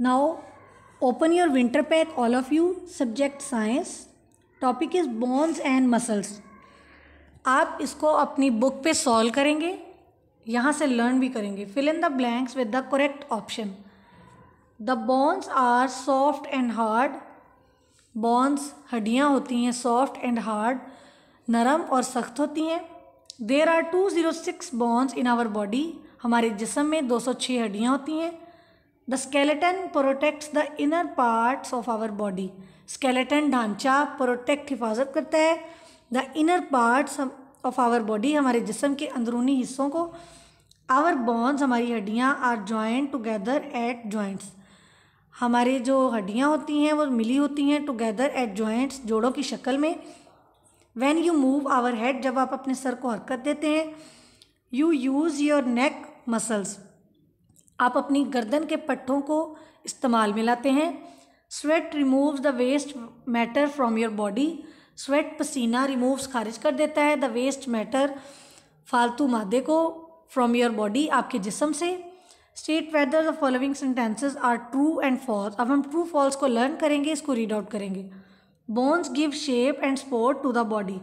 Now open your winter pack all of you subject science topic is bones and muscles आप इसको अपनी book पे solve करेंगे यहाँ से लर्न भी करेंगे fill in the blanks with the correct option the bones are soft and hard bones हड्डियाँ होती हैं सॉफ्ट एंड हार्ड नरम और सख्त होती हैं there are two zero six bones in our body हमारे जिसम में दो सौ छः हड्डियाँ होती हैं the skeleton protects the inner parts of our body skeleton ढांचा प्रोटेक्ट हिफाजत करता है the inner parts of our body हमारे जिसम के अंदरूनी हिस्सों को आवर बॉन्स हमारी हड्डियाँ are joint together at joints हमारे जो हड्डियाँ होती हैं वो मिली होती हैं टुगेदर एट जॉइंट्स जोड़ों की शक्ल में when you move our head जब आप अपने सर को हरकत देते हैं you use your neck muscles आप अपनी गर्दन के पट्ठों को इस्तेमाल में लाते हैं sweat removes the waste matter from your body sweat पसीना रिमूव्स खारिज कर देता है द वेस्ट मैटर फालतू मादे को फ्रॉम योर बॉडी आपके जिसम से state whether the following sentences are true and false अब हम ट्रू फॉल्स को लर्न करेंगे इसको रीड आउट करेंगे bones give shape and support to the body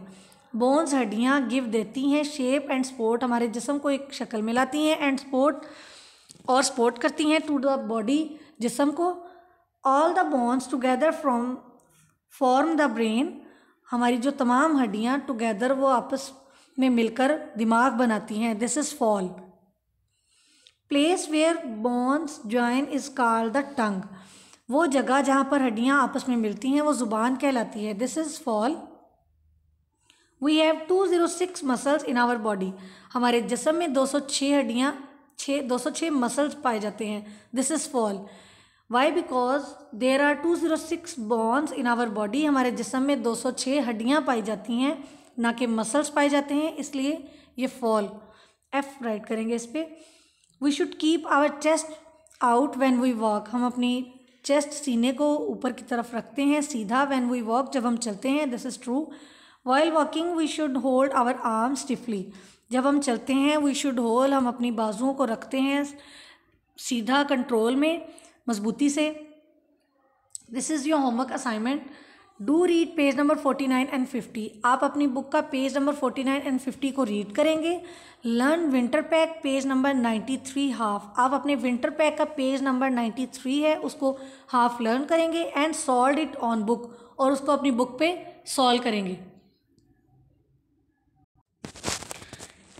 bones हड्डियाँ गिव देती हैं शेप एंड स्पोर्ट हमारे जिसम को एक शक्ल में लाती हैं एंड स्पोर्ट और सपोर्ट करती हैं टू द बॉडी जिसम को all the bones together from form the brain हमारी जो तमाम हड्डियाँ टुगेदर वो आपस में मिलकर दिमाग बनाती हैं this is false place where bones join is called the tongue वो जगह जहाँ पर हड्डियाँ आपस में मिलती हैं वो ज़ुबान कहलाती है this is false we have two zero six muscles in our body हमारे जिसम में दो सौ छः हड्डियाँ छः दो सौ छः मसल्स पाए जाते हैं this is false why because there are two zero six bones in our body हमारे जिसम में दो सौ छः हड्डियाँ पाई जाती हैं ना कि मसल्स पाए जाते हैं इसलिए ये फॉल एफ राइट करेंगे इस पर we should keep our chest out when we walk हम अपनी चेस्ट सीने को ऊपर की तरफ रखते हैं सीधा वैन वी वॉक जब हम चलते हैं this is true while walking we should hold our arm stiffly जब हम चलते हैं वी शुड होल्ड हम अपनी बाजुओं को रखते हैं सीधा कंट्रोल में मजबूती से this is your homework assignment do read page number forty nine and fifty आप अपनी बुक का page number forty nine and fifty को रीड करेंगे learn winter pack page number ninety three half आप अपने विंटर पैक का page number ninety three है उसको हाफ लर्न करेंगे and solve it on book और उसको अपनी बुक पे सॉल्व करेंगे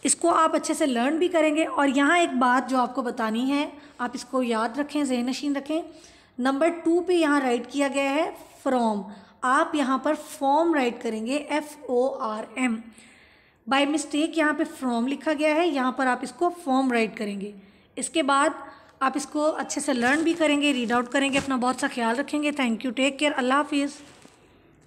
इसको आप अच्छे से लर्न भी करेंगे और यहाँ एक बात जो आपको बतानी है आप इसको याद रखें जहन नशीन रखें नंबर टू पे यहाँ राइट किया गया है फ्रॉम आप यहाँ पर फॉर्म राइट करेंगे F O R M by mistake यहाँ पे फ्रॉम लिखा गया है यहाँ पर आप इसको फॉर्म राइट करेंगे इसके बाद आप इसको अच्छे से लर्न भी करेंगे रीड आउट करेंगे अपना बहुत सा ख्याल रखेंगे थैंक यू टेक केयर अल्लाह हाफिज़